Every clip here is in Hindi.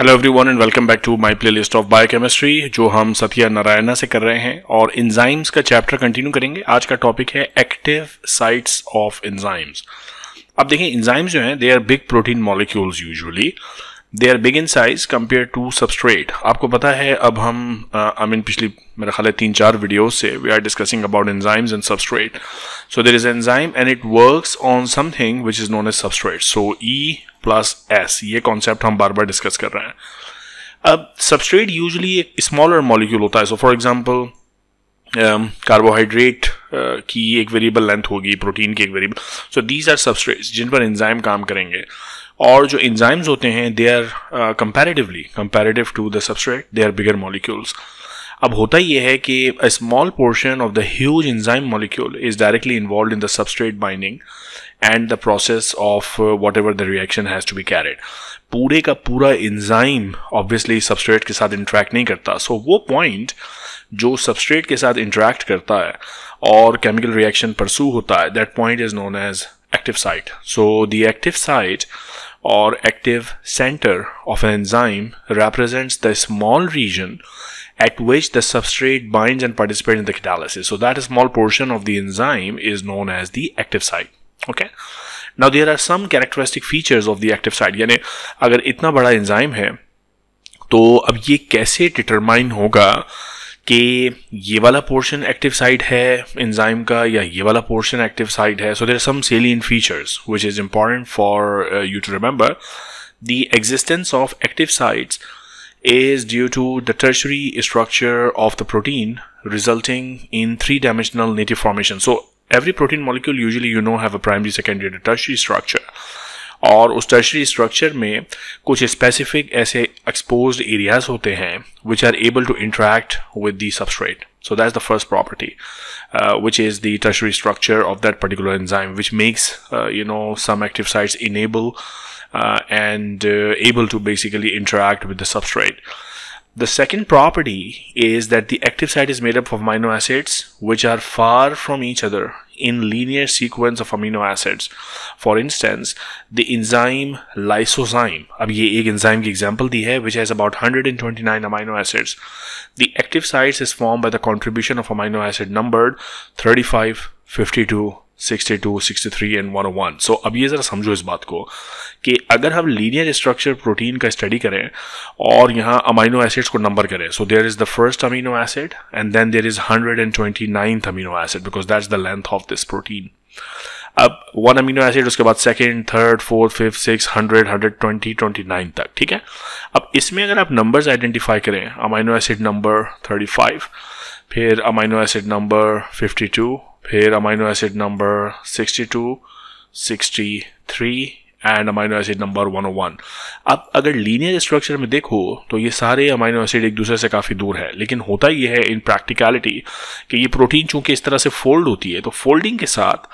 Hello everyone and welcome back to my playlist of biochemistry जो हम सत्या नारायणा से कर रहे हैं और इंजाइम्स का चैप्टर कंटिन्यू करेंगे आज का टॉपिक है एक्टिव साइट्स ऑफ इंजाइम्स अब देखिए इंजाइम्स जो हैं they are big protein molecules usually they are big in size compare to substrate आपको पता है अब हम आई मीन पिछली मेरा ख्याल है तीन चार वीडियो से we are discussing about enzymes and substrate so there is enzyme and it work on something which is known as substrate so E plus S ये कॉन्सेप्ट हम बार बार डिस्कस कर रहे हैं अब सबस्ट्रेट यूजली एक स्मॉलर मॉलिक्यूल होता है so for example carbohydrate um, uh, की एक वेरिएबल लेंथ होगी प्रोटीन की एक variable so these are substrates जिन पर इंजाइम काम करेंगे और जो इंजाइम्स होते हैं they are comparatively comparative to the substrate they are bigger molecules अब होता यह है कि a small portion of the huge enzyme molecule is directly involve in the substrate binding and the process of whatever the reaction has to be carried पूरे का पूरा इंजाइम ऑब्वियसली सबस्ट्रेट के साथ इंट्रैक्ट नहीं करता सो so, वो पॉइंट जो सबस्ट्रेट के साथ इंटरेक्ट करता है और केमिकल रिएक्शन परसू होता है that point is known as active site so the active site और active center of enzyme represents the small region at which the substrate bind and participate in the so that small portion of the enzyme is known as the active site okay now there are some characteristic features of the active site यानी अगर इतना बड़ा एंजाइम है तो अब ये कैसे डिटरमाइन होगा कि ये वाला पोर्शन एक्टिव साइट है इंजाइम का या ये वाला पोर्शन एक्टिव साइट है so there some salient features which is important for you to remember the existence of active sites is due to the tertiary structure of the protein resulting in three-dimensional native formation. So every protein molecule usually you know have a primary, secondary, and tertiary structure. और उस टर्शरी स्ट्रक्चर में कुछ specific ऐसे एक्सपोज एरियाज होते हैं which are able to interact with the substrate. So that's the first property, uh, which is the tertiary structure of that particular enzyme, which makes uh, you know some active sites enable uh, and able to basically interact with the substrate. The second property is that the active site is made up of amino acids which are far from each other in linear sequence of amino acids for instance the enzyme lysozyme अब ये एक enzyme की example दी है which has about 129 amino acids the active sites is formed by the contribution of amino acid numbered 35 52 sixty three and 101 so अब ये ज़रा समझो इस बात को कि अगर हम लीनियर स्ट्रक्चर प्रोटीन का स्टडी करें और यहाँ अमीनो एसिड्स को नंबर करें so there is the first amino acid and then there is hundred and twenty ninth amino acid because that's the length of this protein अब वन अमीनो एसिड उसके बाद second third fourth fifth six hundred hundred twenty twenty nine तक ठीक है अब इसमें अगर आप नंबर्स आइडेंटिफाई करें amino acid number thirty five फिर amino acid number fifty two फिर amino acid number 62, 63 and amino acid number 101 अब अगर लीनियर स्ट्रक्चर में देखो तो ये सारे अमाइनो एसिड एक दूसरे से काफ़ी दूर है लेकिन होता ये है इन प्रैक्टिकलिटी कि ये प्रोटीन चूंकि इस तरह से फोल्ड होती है तो फोल्डिंग के साथ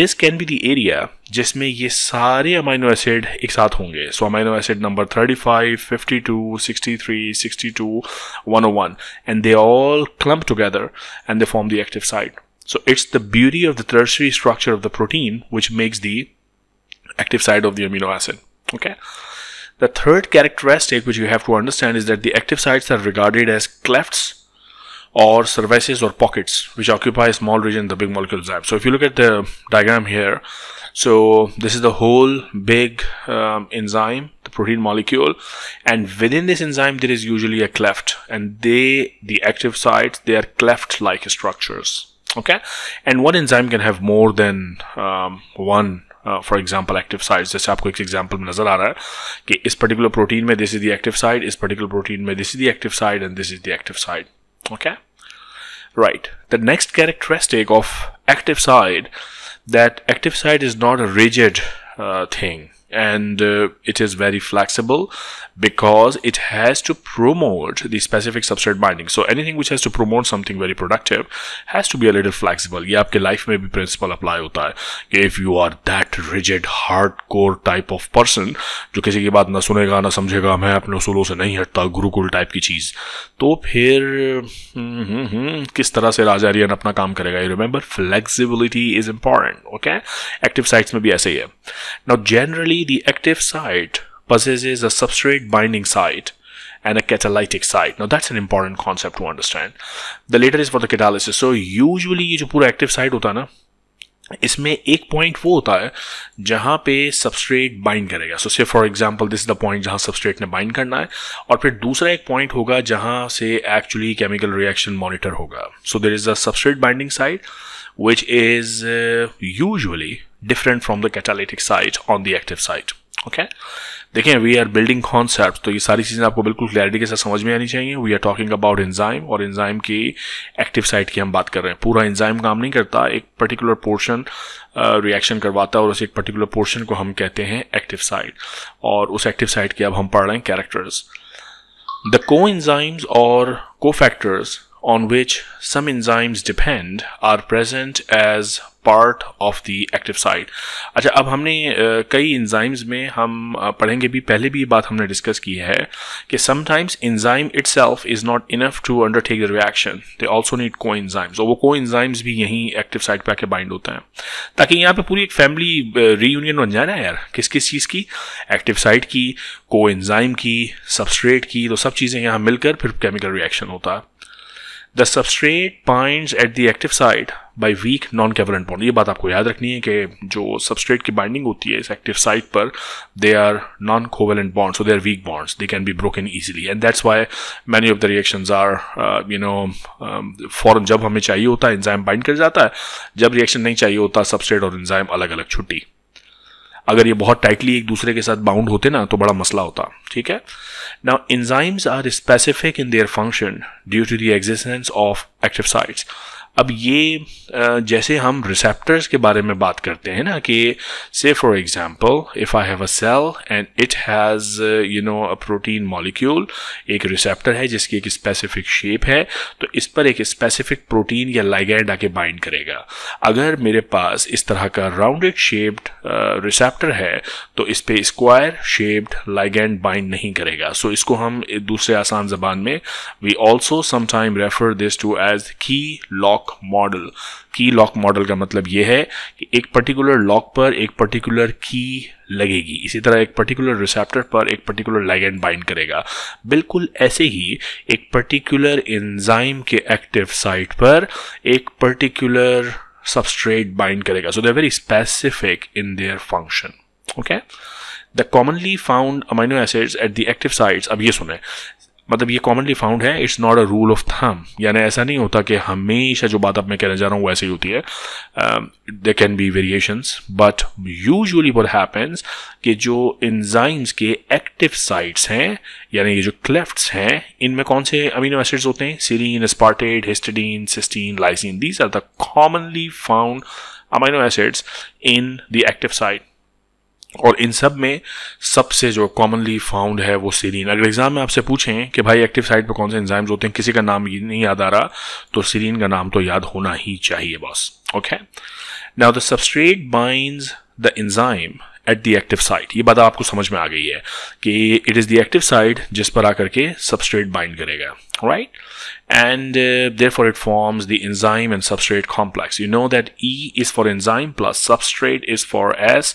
this can be the area जिसमें ये सारे अमाइनो एसिड एक साथ होंगे so amino acid number 35, 52, 63, 62, 101 and they all clump together and they form the active side So it's the beauty of the tertiary structure of the protein which makes the active side of the amino acid. Okay. The third characteristic which you have to understand is that the active sites are regarded as clefts or surfaces or pockets which occupy a small region in the big molecule enzyme. So if you look at the diagram here, so this is the whole big um, enzyme, the protein molecule, and within this enzyme there is usually a cleft, and they, the active sites, they are cleft-like structures okay and one enzyme can have more than um, one uh, for example active sites this app quick example nazar aa raha is particular protein mein this is the active site is particular protein mein this is the active site and this is the active site okay right the next characteristic of active site that active site is not a rigid uh, thing and uh, it is very flexible because it has to promote the specific substrate binding so anything which has to promote something very productive has to be a little flexible ये आपके लाइफ में भी प्रिंसिपल अप्लाई होता है कि if you are that rigid hardcore type of person जो किसी की बात ना सुनेगा ना समझेगा मैं अपने उसूलों से नहीं हटता गुरुकुल टाइप की चीज तो फिर हुँ, हुँ, हुँ, किस तरह से राजा आर्यन अपना काम करेगा ये remember flexibility is important okay active sites में भी ऐसे ही है now generally the active site possesses a substrate binding site and a catalytic site. Now that's an important concept to understand. The later is for the catalysis. So usually ये जो active site होता है इसमें एक पॉइंट वो होता है जहां पे सबस्ट्रेट बाइंड करेगा so say for example this is the point जहां सबस्ट्रेट ने बाइंड करना है और फिर दूसरा एक पॉइंट होगा जहां से एक्चुअली केमिकल रिएक्शन मॉनिटर होगा so there is the substrate binding site which is usually different from the catalytic site on the active site okay देखें वी आर बिल्डिंग कॉन्सेप्ट तो ये सारी चीज़ें आपको बिल्कुल क्लैरिटी के साथ समझ में आनी चाहिए we are talking about enzyme और एंजाइम की एक्टिव साइट की हम बात कर रहे हैं पूरा एंजाइम काम नहीं करता एक पर्टिकुलर पोर्शन रिएक्शन करवाता है और उस एक पर्टिकुलर पोर्शन को हम कहते हैं एक्टिव साइट और उस एक्टिव साइट की अब हम पढ़ रहे हैं कैरेक्टर्स द को एंजाइम्स और cofactors on which some enzymes depend are present as part of the active site अच्छा अब हमने कई इंजाइम्स में हम पढ़ेंगे भी पहले भी ये बात हमने डिस्कस की है कि sometimes enzyme itself is not enough to undertake the reaction they also need coenzymes और वो को इन्जाइम्स भी यहीं एक्टिव साइट पर आके बाइंड होते हैं ताकि यहाँ पे पूरी एक फैमिली रीयूनियन बन जाए ना यार किस किस चीज़ की एक्टिव साइट की को इन्जाइम की सबस्ट्रेट की तो सब चीज़ें यहाँ मिलकर फिर केमिकल रिएक्शन होता है the substrate points at the active side by weak non covalent bond ये बात आपको याद रखनी है कि जो सबस्ट्रेट की बाइंडिंग होती है इस एक्टिव साइट पर they are non covalent bonds so they are weak bonds they can be broken easily and that's why many of the reactions are you know foreign जब हमें चाहिए होता है इंजाइम बाइंड कर जाता है जब रिएक्शन नहीं चाहिए होता सबस्ट्रेट और इंजाइम अलग अलग छुट्टी अगर ये बहुत टाइटली एक दूसरे के साथ बाउंड होते ना तो बड़ा मसला होता ठीक है now enzymes are specific in their function due to the existence of active sites अब ये जैसे हम रिसेप्टर्स के बारे में बात करते हैं ना कि say for example if I have a cell and it has you know a protein molecule एक रिसेप्टर है जिसकी एक स्पेसिफिक शेप है तो इस पर एक स्पेसिफिक प्रोटीन या लाइगैंड आके बाइंड करेगा अगर मेरे पास इस तरह का राउंडेड शेप्ड रिसेप्टर है तो इस पर स्क्वायर शेप्ड लाइगैंड बाइंड नहीं करेगा सो so इसको हम दूसरे आसान जबान में वी ऑल्सो समाइम refer this to as key lock lock model key lock model का मतलब यह है कि एक पर्टिकुलर लॉक पर एक पर्टिकुलर की लगेगी इसी तरह एक पर्टिकुलर रिसेप्टर पर एक पर्टिकुलर लाइगेंड बाइंड करेगा बिल्कुल ऐसे ही एक पर्टिकुलर एंजाइम के एक्टिव साइट पर एक पर्टिकुलर सबस्ट्रेट बाइंड करेगा so they very specific in their function okay the commonly found amino acids at the active sites अब ये सुने मतलब ये कॉमनली फाउंड है it's not a rule of thumb यानी ऐसा नहीं होता कि हमेशा जो बात अब मैं कहने जा रहा हूँ वैसे ही होती है they can be variations but usually what happens कि जो इन्जाइम्स के एक्टिव साइट्स हैं यानी ये जो क्लेफ्ट्स हैं इनमें कौन से अमीनो एसिड्स होते हैं serine aspartate histidine cysteine lysine these are the commonly found amino acids in the active site और इन सब में सबसे जो कॉमनली फाउंड है वो सीरीन अगर एग्जाम में आपसे पूछें कि भाई एक्टिव साइट पर कौन से एंजाइम्स होते हैं किसी का नाम नहीं याद आ रहा तो सीरीन का नाम तो याद होना ही चाहिए boss okay now the substrate bind the enzyme at the active site ये बात आपको समझ में आ गई है कि it is the active site जिस पर आकर के सबस्ट्रेट बाइंड करेगा right and therefore it forms the enzyme and substrate complex you know that E is for enzyme plus substrate is for S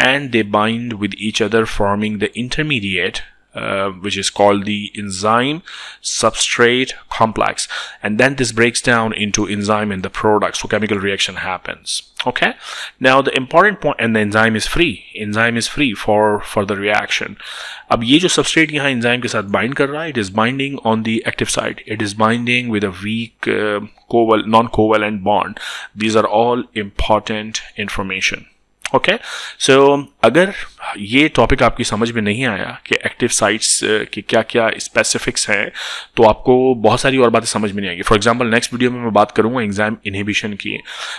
and they bind with each other forming the intermediate Uh, which is called the enzyme substrate complex and then this breaks down into enzyme and the product so chemical reaction happens okay now the important point and the enzyme is free enzyme is free for for the reaction अब ये जो substrate यहाँ enzyme के साथ bind कर रहा है it is binding on the active side it is binding with a weak uh, non-covalent bond these are all important information okay so अगर ये टॉपिक आपकी समझ में नहीं आया कि एक्टिव साइट्स के क्या क्या स्पेसिफिक्स हैं तो आपको बहुत सारी और बातें समझ में नहीं आएगी फॉर एग्जांपल नेक्स्ट वीडियो में मैं बात करूंगा एग्जाम इनहिबिशन की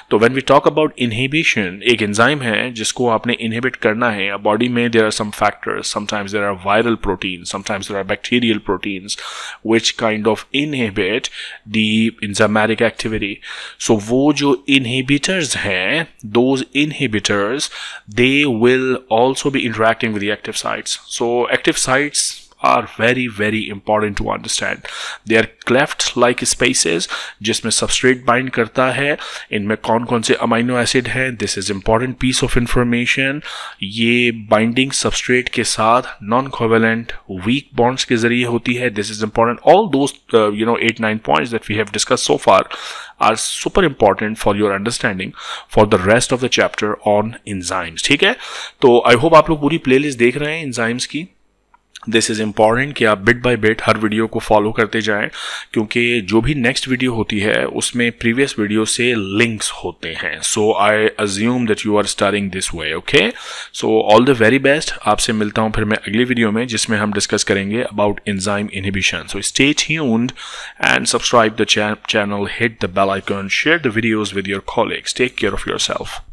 तो when we talk about inhibition एक एंजाइम है जिसको आपने इनहिबिट करना है बॉडी में there are some factors sometimes there are viral protein sometimes there are bacterial proteins which kind of inhibit the enzymatic activity so वो जो इनहिबिटर्स हैं those inhibitors they will also be interacting with the active sites so active sites are very very important to understand they are cleft like spaces jisme substrate bind करता है इनमें कौन कौन se amino acid hain this is important piece of information ye binding substrate ke sath non covalent weak bonds ke zariye hoti hai this is important all those uh, you know 8 9 points that we have discussed so far are super important for your understanding for the rest of the chapter on enzymes theek hai to i hope aap log puri playlist dekh rahe hain enzymes ki this is important कि आप बिट बाय बिट हर वीडियो को फॉलो करते जाएं क्योंकि जो भी नेक्स्ट वीडियो होती है उसमें प्रीवियस वीडियो से लिंक्स होते हैं so I assume that you are staring this way okay so all the very best आपसे मिलता हूँ फिर मैं अगली वीडियो में जिसमें हम डिस्कस करेंगे about enzyme inhibition so stay tuned and subscribe the channel hit the bell icon share the videos with your your take care of your self